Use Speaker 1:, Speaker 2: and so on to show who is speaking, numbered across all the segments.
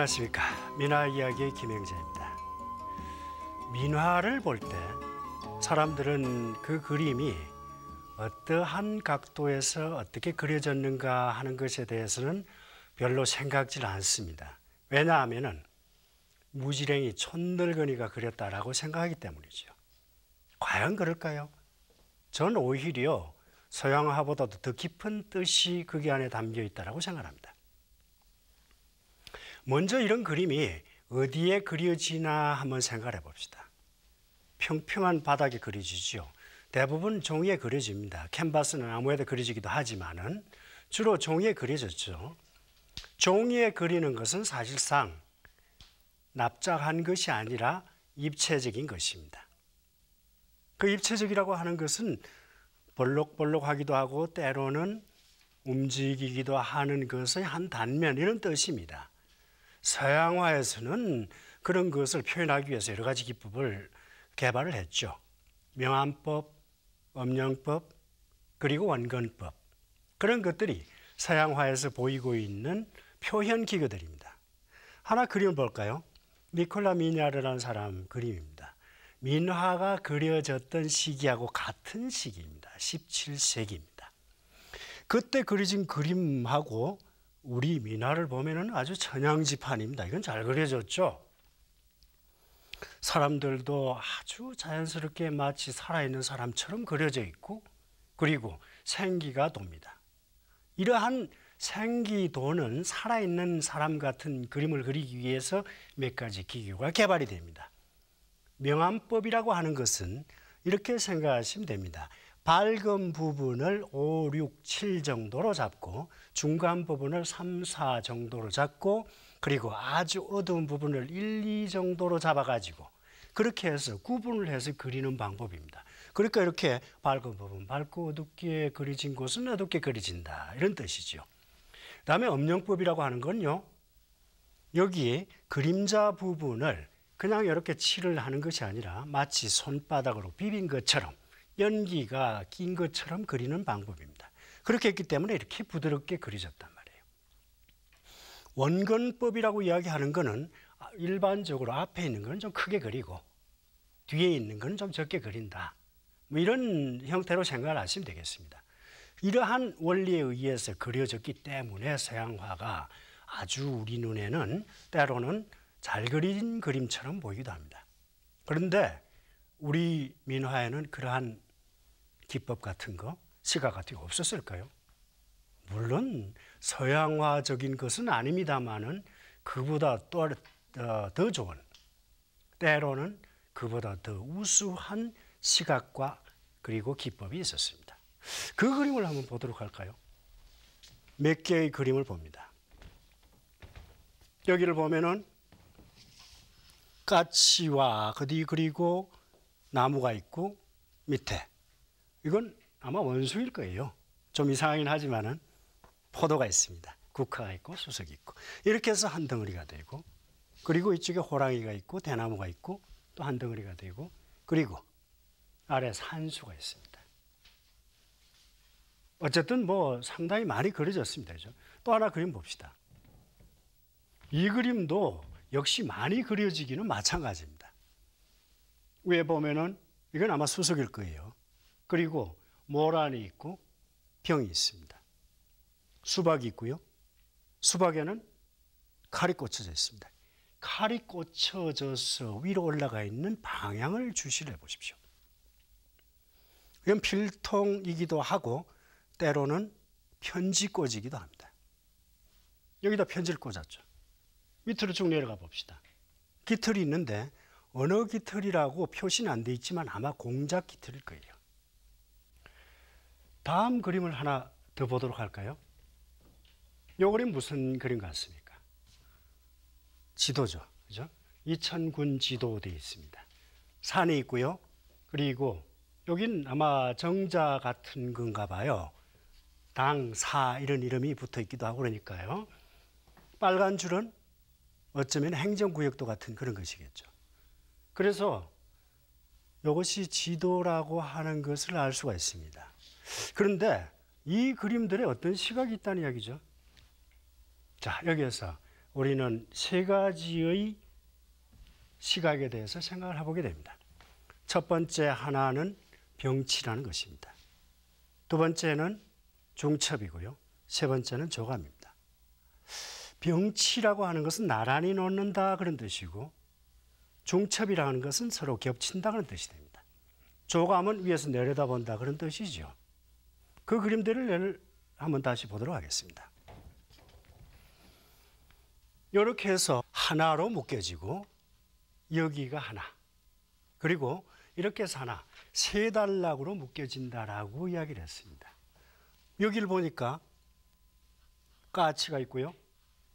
Speaker 1: 안녕하십니까 민화 이야기 김영재입니다. 민화를 볼 때 사람들은 그 그림이 어떠한 각도에서 어떻게 그려졌는가 하는 것에 대해서는 별로 생각질 않습니다. 왜냐하면은 무지랭이 촌늙은이가 그렸다라고 생각하기 때문이죠. 과연 그럴까요? 전 오히려 서양화보다도 더 깊은 뜻이 그게 안에 담겨 있다라고 생각합니다. 먼저 이런 그림이 어디에 그려지나 한번 생각해 봅시다. 평평한 바닥에 그려지죠. 대부분 종이에 그려집니다. 캔버스는 아무에도 그려지기도 하지만은 주로 종이에 그려졌죠. 종이에 그리는 것은 사실상 납작한 것이 아니라 입체적인 것입니다. 그 입체적이라고 하는 것은 볼록볼록하기도 하고 때로는 움직이기도 하는 것의 한 단면 이런 뜻입니다. 서양화에서는 그런 것을 표현하기 위해서 여러 가지 기법을 개발을 했죠. 명암법, 엄령법, 그리고 원근법. 그런 것들이 서양화에서 보이고 있는 표현 기교들입니다. 하나 그림 볼까요? 니콜라 미냐르라는 사람 그림입니다. 민화가 그려졌던 시기하고 같은 시기입니다. 17세기입니다. 그때 그려진 그림하고 우리 민화를 보면은 아주 천양지판입니다. 이건 잘 그려졌죠. 사람들도 아주 자연스럽게 마치 살아있는 사람처럼 그려져 있고 그리고 생기가 돕니다. 이러한 생기 도는 살아있는 사람 같은 그림을 그리기 위해서 몇 가지 기교가 개발이 됩니다. 명암법이라고 하는 것은 이렇게 생각하시면 됩니다. 밝은 부분을 5, 6, 7 정도로 잡고 중간 부분을 3, 4 정도로 잡고 그리고 아주 어두운 부분을 1, 2 정도로 잡아가지고 그렇게 해서 구분을 해서 그리는 방법입니다. 그러니까 이렇게 밝은 부분 밝고 어둡게 그려진 곳은 어둡게 그려진다 이런 뜻이죠. 그다음에 음영법이라고 하는 건요. 여기 그림자 부분을 그냥 이렇게 칠을 하는 것이 아니라 마치 손바닥으로 비빈 것처럼 연기가 낀 것처럼 그리는 방법입니다. 그렇게 했기 때문에 이렇게 부드럽게 그려졌단 말이에요. 원근법이라고 이야기하는 거는 아, 일반적으로 앞에 있는 건좀 크게 그리고 뒤에 있는 건좀 적게 그린다. 뭐 이런 형태로 생각을 하시면 되겠습니다. 이러한 원리에 의해서 그려졌기 때문에 서양화가 아주 우리 눈에는 때로는 잘 그린 그림처럼 보이기도 합니다. 그런데 우리 민화에는 그러한 기법 같은 거, 시각 같은 게 없었을까요? 물론 서양화적인 것은 아닙니다만은 그보다 또더 어, 좋은 때로는 그보다 더 우수한 시각과 그리고 기법이 있었습니다. 그 그림을 한번 보도록 할까요? 몇 개의 그림을 봅니다. 여기를 보면은 까치와 그뒤 그리고 나무가 있고 밑에 이건 아마 원숭일 거예요. 좀 이상하긴 하지만은 포도가 있습니다. 국화가 있고 수석이 있고 이렇게 해서 한 덩어리가 되고 그리고 이쪽에 호랑이가 있고 대나무가 있고 또 한 덩어리가 되고 그리고 아래 산수가 있습니다. 어쨌든 뭐 상당히 많이 그려졌습니다. 그죠? 또 하나 그림 봅시다. 이 그림도 역시 많이 그려지기는 마찬가지입니다. 위에 보면은 이건 아마 수석일 거예요. 그리고 모란이 있고 병이 있습니다. 수박이 있고요. 수박에는 칼이 꽂혀져 있습니다. 칼이 꽂혀져서 위로 올라가 있는 방향을 주시를 해보십시오. 이건 필통이기도 하고 때로는 편지 꽂이기도 합니다. 여기다 편지를 꽂았죠. 밑으로 쭉 내려가 봅시다. 깃털이 있는데 어느 깃털이라고 표시는 안 돼 있지만 아마 공작 깃털일 거예요. 다음 그림을 하나 더 보도록 할까요? 요 그림 무슨 그림 같습니까? 지도죠. 그죠? 이천군 지도 되어 있습니다. 산이 있고요. 그리고 여긴 아마 정자 같은 건가 봐요. 당, 사 이런 이름이 붙어 있기도 하고 그러니까요. 빨간 줄은 어쩌면 행정구역도 같은 그런 것이겠죠. 그래서 이것이 지도라고 하는 것을 알 수가 있습니다. 그런데 이 그림들의 어떤 시각이 있다는 이야기죠. 자, 여기에서 우리는 세 가지의 시각에 대해서 생각을 해보게 됩니다. 첫 번째 하나는 병치라는 것입니다. 두 번째는 중첩이고요. 세 번째는 조감입니다. 병치라고 하는 것은 나란히 놓는다 그런 뜻이고 중첩이라는 것은 서로 겹친다 그런 뜻이 됩니다. 조감은 위에서 내려다본다 그런 뜻이죠. 그 그림들을 한번 다시 보도록 하겠습니다. 이렇게 해서 하나로 묶여지고 여기가 하나 그리고 이렇게 해서 하나 세 단락으로 묶여진다라고 이야기를 했습니다. 여기를 보니까 까치가 있고요.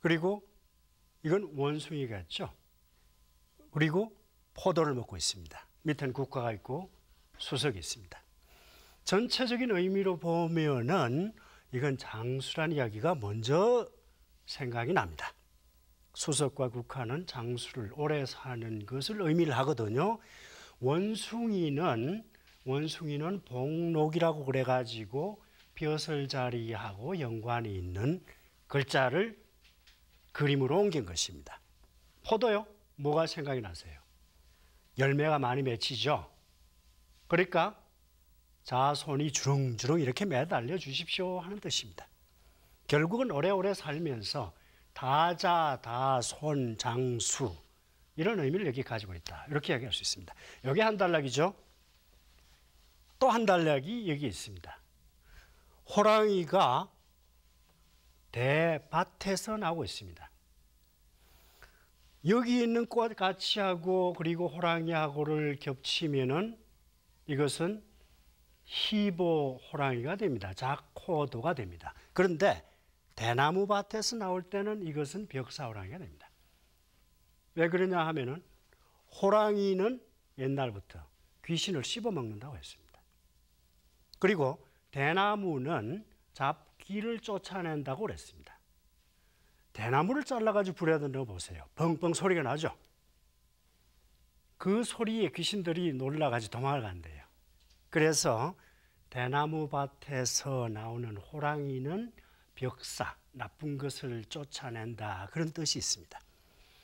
Speaker 1: 그리고 이건 원숭이 같죠. 그리고 포도를 먹고 있습니다. 밑에는 국화가 있고 수석이 있습니다. 전체적인 의미로 보면은 이건 장수란 이야기가 먼저 생각이 납니다. 수석과 국화는 장수를 오래 사는 것을 의미를 하거든요. 원숭이는 원숭이는 복록이라고 그래가지고 벼슬 자리하고 연관이 있는 글자를 그림으로 옮긴 것입니다. 포도요? 뭐가 생각이 나세요? 열매가 많이 맺히죠. 그러니까 자손이 주렁주렁 이렇게 매달려 주십시오 하는 뜻입니다. 결국은 오래오래 살면서 다자, 다손, 장수 이런 의미를 여기 가지고 있다. 이렇게 이야기할 수 있습니다. 여기 한 단락이죠. 또한 단락이 여기 있습니다. 호랑이가 대밭에서 나오고 있습니다. 여기 있는 꽃 가치하고 그리고 호랑이하고를 겹치면은 이것은 히보 호랑이가 됩니다. 자코도가 됩니다. 그런데 대나무 밭에서 나올 때는 이것은 벽사 호랑이가 됩니다. 왜 그러냐 하면은 호랑이는 옛날부터 귀신을 씹어 먹는다고 했습니다. 그리고 대나무는 잡귀를 쫓아낸다고 그랬습니다. 대나무를 잘라가지고 불에다 넣어보세요. 벙벙 소리가 나죠? 그 소리에 귀신들이 놀라가지고 도망을 간대요. 그래서 대나무 밭에서 나오는 호랑이는 벽사, 나쁜 것을 쫓아낸다. 그런 뜻이 있습니다.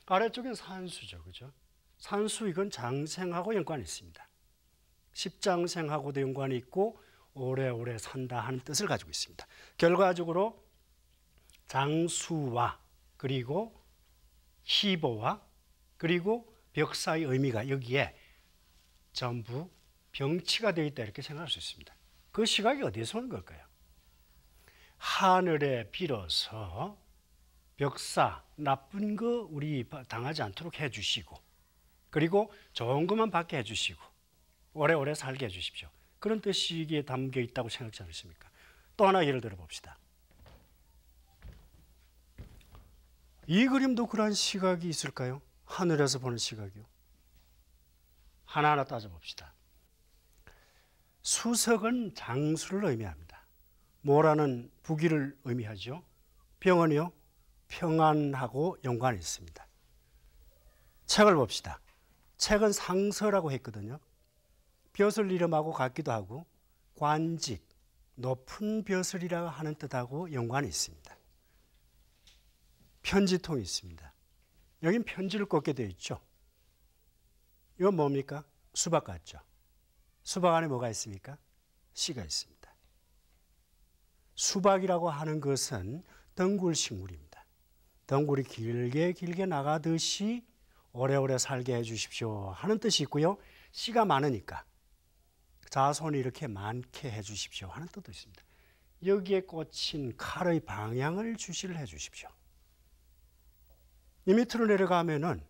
Speaker 1: 아래쪽엔 산수죠. 그죠? 산수 이건 장생하고 연관이 있습니다. 십장생하고도 연관이 있고 오래오래 산다 하는 뜻을 가지고 있습니다. 결과적으로 장수와 그리고 희보와 그리고 벽사의 의미가 여기에 전부 병치가 되어 있다 이렇게 생각할 수 있습니다. 그 시각이 어디서 오는 걸까요? 하늘에 빌어서 벽사 나쁜 거 우리 당하지 않도록 해주시고 그리고 좋은 것만 받게 해주시고 오래오래 살게 해주십시오. 그런 뜻이 이게 담겨 있다고 생각지 않으니까또 하나 예를 들어 봅시다. 이 그림도 그러 시각이 있을까요? 하늘에서 보는 시각이요. 하나하나 따져봅시다. 수석은 장수를 의미합니다. 모라는 부귀를 의미하죠. 병은요 평안하고 연관이 있습니다. 책을 봅시다. 책은 상서라고 했거든요. 벼슬 이름하고 같기도 하고 관직, 높은 벼슬이라고 하는 뜻하고 연관이 있습니다. 편지통이 있습니다. 여긴 편지를 꽂게 되어 있죠. 이건 뭡니까? 수박 같죠. 수박 안에 뭐가 있습니까? 씨가 있습니다. 수박이라고 하는 것은 덩굴 식물입니다. 덩굴이 길게 길게 나가듯이 오래오래 살게 해 주십시오 하는 뜻이 있고요. 씨가 많으니까 자손이 이렇게 많게 해 주십시오 하는 뜻도 있습니다. 여기에 꽂힌 칼의 방향을 주시를 해 주십시오. 이 밑으로 내려가면은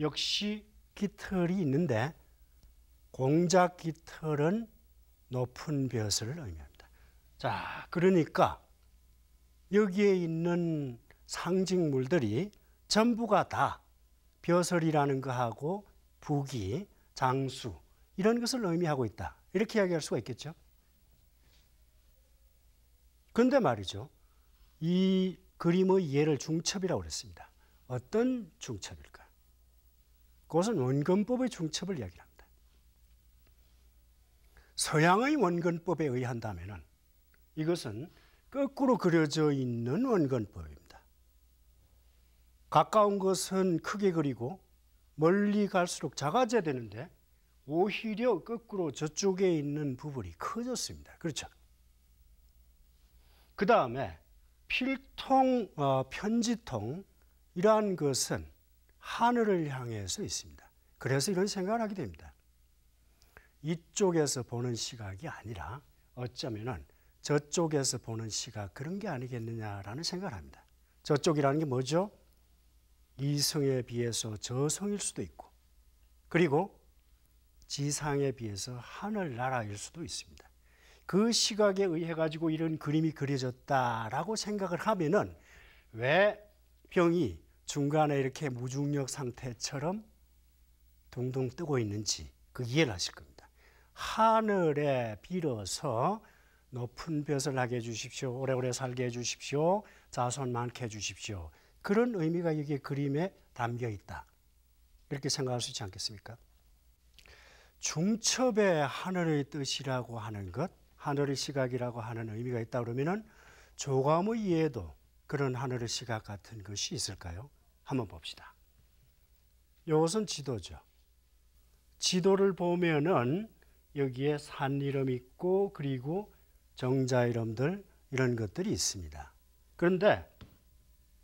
Speaker 1: 역시 깃털이 있는데 공작 깃털은 높은 벼슬을 의미합니다. 자, 그러니까 여기에 있는 상징물들이 전부가 다 벼슬이라는 거하고 부기, 장수 이런 것을 의미하고 있다. 이렇게 이야기할 수가 있겠죠. 근데 말이죠. 이 그림의 예를 중첩이라고 그랬습니다. 어떤 중첩일까? 그것은 원근법의 중첩을 이야기합니다. 서양의 원근법에 의한다면 이것은 거꾸로 그려져 있는 원근법입니다. 가까운 것은 크게 그리고 멀리 갈수록 작아져야 되는데 오히려 거꾸로 저쪽에 있는 부분이 커졌습니다. 그렇죠? 그 다음에 필통, 어, 편지통 이러한 것은 하늘을 향해서 있습니다. 그래서 이런 생각을 하게 됩니다. 이쪽에서 보는 시각이 아니라 어쩌면은 저쪽에서 보는 시각 그런 게 아니겠느냐라는 생각을 합니다. 저쪽이라는 게 뭐죠? 이성에 비해서 저성일 수도 있고 그리고 지상에 비해서 하늘나라일 수도 있습니다. 그 시각에 의해 가지고 이런 그림이 그려졌다라고 생각을 하면은 왜 병이 중간에 이렇게 무중력 상태처럼 동동 뜨고 있는지 그 이해를 하실 겁니다. 하늘에 빌어서 높은 벼슬 하게 해주십시오. 오래오래 살게 해주십시오. 자손 많게 해주십시오. 그런 의미가 여기 그림에 담겨 있다. 이렇게 생각할 수 있지 않겠습니까? 중첩의 하늘의 뜻이라고 하는 것, 하늘의 시각이라고 하는 의미가 있다 그러면은 조감의 이해도 그런 하늘의 시각 같은 것이 있을까요? 한번 봅시다. 이것은 지도죠. 지도를 보면은 여기에 산 이름 있고 그리고 정자 이름들 이런 것들이 있습니다. 그런데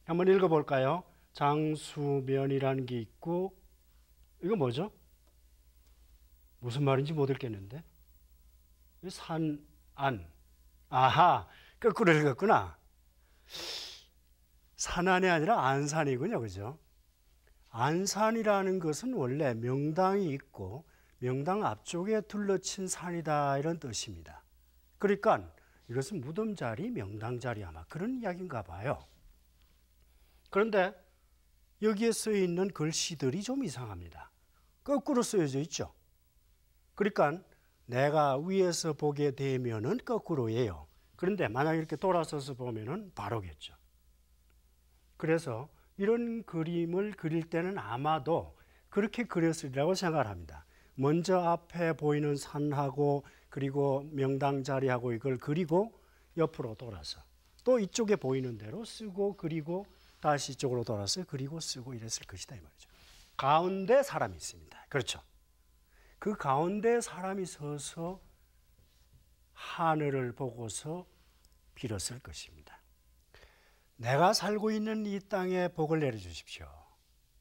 Speaker 1: 한번 읽어볼까요? 장수면이라는 게 있고 이거 뭐죠? 무슨 말인지 못 읽겠는데 산안 아하 거꾸로 읽었구나 산안이 아니라 안산이군요 그죠? 안산이라는 것은 원래 명당이 있고 명당 앞쪽에 둘러친 산이다 이런 뜻입니다. 그러니까 이것은 무덤 자리, 명당 자리 아마 그런 이야기인가 봐요. 그런데 여기에 쓰여 있는 글씨들이 좀 이상합니다. 거꾸로 쓰여져 있죠. 그러니까 내가 위에서 보게 되면은 거꾸로예요. 그런데 만약 이렇게 돌아서서 보면은 바로겠죠. 그래서 이런 그림을 그릴 때는 아마도 그렇게 그렸으리라고 생각합니다. 먼저 앞에 보이는 산하고 그리고 명당 자리하고 이걸 그리고 옆으로 돌아서 또 이쪽에 보이는 대로 쓰고 그리고 다시 이쪽으로 돌아서 그리고 쓰고 이랬을 것이다 이 말이죠. 가운데 사람이 있습니다. 그렇죠. 그 가운데 사람이 서서 하늘을 보고서 빌었을 것입니다. 내가 살고 있는 이 땅에 복을 내려 주십시오.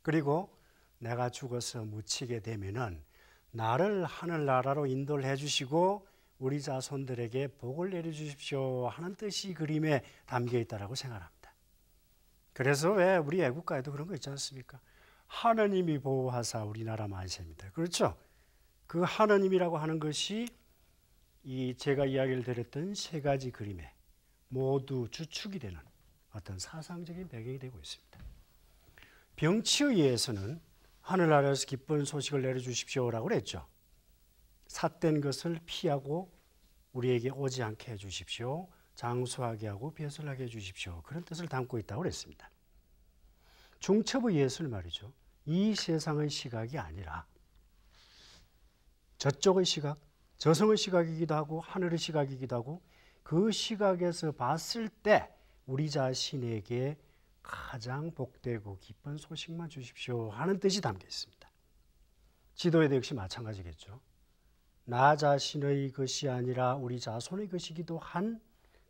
Speaker 1: 그리고 내가 죽어서 묻히게 되면은 나를 하늘나라로 인도를 해주시고 우리 자손들에게 복을 내려주십시오 하는 뜻이 그림에 담겨 있다라고 생각합니다. 그래서 왜 우리 애국가에도 그런 거 있지 않습니까? 하느님이 보호하사 우리나라 만세입니다. 그렇죠? 그 하느님이라고 하는 것이 이 제가 이야기를 드렸던 세 가지 그림에 모두 주축이 되는 어떤 사상적인 배경이 되고 있습니다. 병치의에서는 하늘나라에서 기쁜 소식을 내려주십시오라고 그랬죠. 삿된 것을 피하고 우리에게 오지 않게 해주십시오. 장수하게 하고 배설하게 해주십시오. 그런 뜻을 담고 있다고 그랬습니다. 중첩의 예술 말이죠. 이 세상의 시각이 아니라 저쪽의 시각, 저성의 시각이기도 하고 하늘의 시각이기도 하고 그 시각에서 봤을 때 우리 자신에게 가장 복되고 기쁜 소식만 주십시오 하는 뜻이 담겨 있습니다. 지도에도 역시 마찬가지겠죠. 나 자신의 것이 아니라 우리 자손의 것이기도 한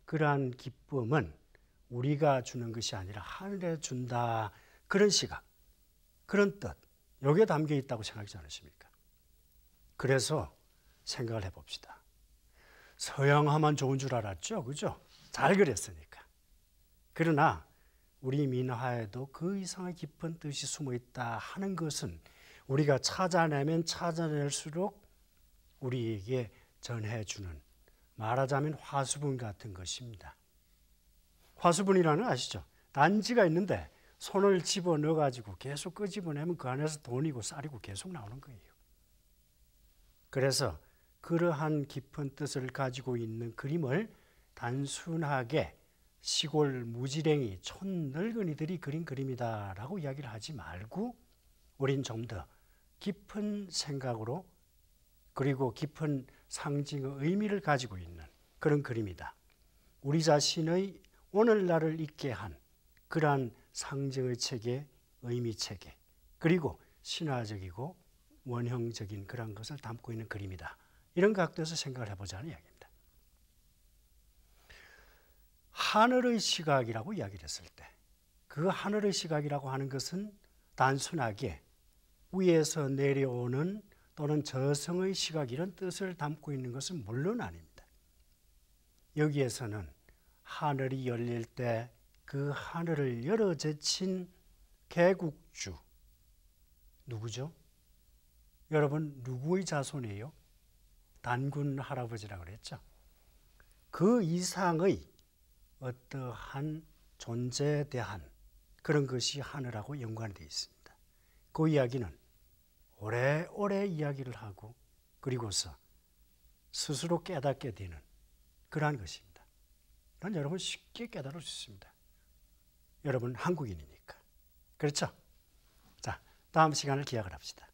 Speaker 1: 그러한 기쁨은 우리가 주는 것이 아니라 하늘에 준다 그런 시각, 그런 뜻 여기에 담겨 있다고 생각하지 않으십니까? 그래서 생각을 해봅시다. 서양화만 좋은 줄 알았죠, 그죠? 잘 그렸으니까. 그러나 우리 민화에도 그 이상의 깊은 뜻이 숨어 있다 하는 것은 우리가 찾아내면 찾아낼수록 우리에게 전해주는 말하자면 화수분 같은 것입니다. 화수분이라는 아시죠? 단지가 있는데 손을 집어 넣어 가지고 계속 끄집어내면 그 안에서 돈이고 쌀이고 계속 나오는 거예요. 그래서 그러한 깊은 뜻을 가지고 있는 그림을 단순하게 시골 무지랭이 촌 늙은이들이 그린 그림이다 라고 이야기를 하지 말고 우린 좀 더 깊은 생각으로 그리고 깊은 상징의 의미를 가지고 있는 그런 그림이다. 우리 자신의 오늘날을 있게 한 그러한 상징의 체계, 의미 체계, 그리고 신화적이고 원형적인 그런 것을 담고 있는 그림이다. 이런 각도에서 생각을 해보자는 이야기입니다. 하늘의 시각이라고 이야기를 했을 때 그 하늘의 시각이라고 하는 것은 단순하게 위에서 내려오는 또는 저성의 시각 이런 뜻을 담고 있는 것은 물론 아닙니다. 여기에서는 하늘이 열릴 때 그 하늘을 열어 제친 개국주 누구죠? 여러분 누구의 자손이에요? 단군 할아버지라고 그랬죠. 그 이상의 어떠한 존재에 대한 그런 것이 하늘하고 연관되어 있습니다. 그 이야기는 오래오래 이야기를 하고 그리고서 스스로 깨닫게 되는 그러한 것입니다. 난 여러분 쉽게 깨달을 수 있습니다. 여러분 한국인이니까. 그렇죠? 자, 다음 시간을 기약을 합시다.